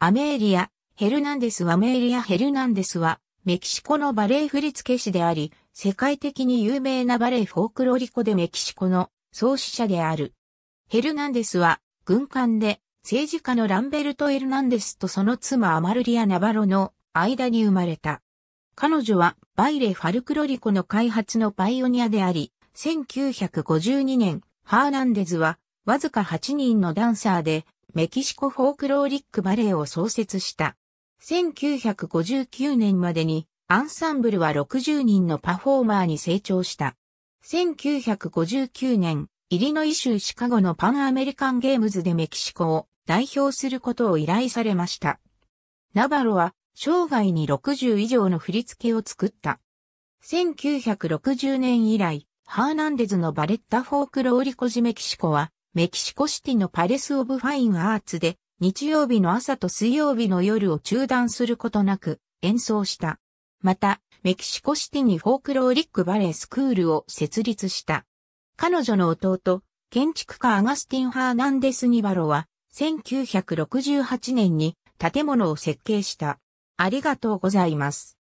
アメーリア・ヘルナンデスはメーリア・ヘルナンデスは、メキシコのバレエ振付師であり、世界的に有名なバレエフォークロリコでメキシコの創始者である。ヘルナンデスは、軍艦で政治家のランベルト・エルナンデスとその妻アマルリア・ナバロの間に生まれた。彼女はバイレ・ファルクロリコの開発のパイオニアであり、1952年、ハーナンデズはわずか8人のダンサーでメキシコフォークローリックバレエを創設した。1959年までにアンサンブルは60人のパフォーマーに成長した。1959年、イリノイ州シカゴのパンアメリカンゲームズでメキシコを代表することを依頼されました。ナバロは生涯に60以上の振り付けを作った。1960年以来、ハーナンデズのバレッタ・フォークローリコジメキシコはメキシコシティのパレス・オブ・ファイン・アーツで日曜日の朝と水曜日の夜を中断することなく演奏した。また、メキシコシティにフォークローリックバレースクールを設立した。彼女の弟、建築家アガスティン・ハーナンデス・ニバロは、1968年に建物を設計した。ありがとうございます。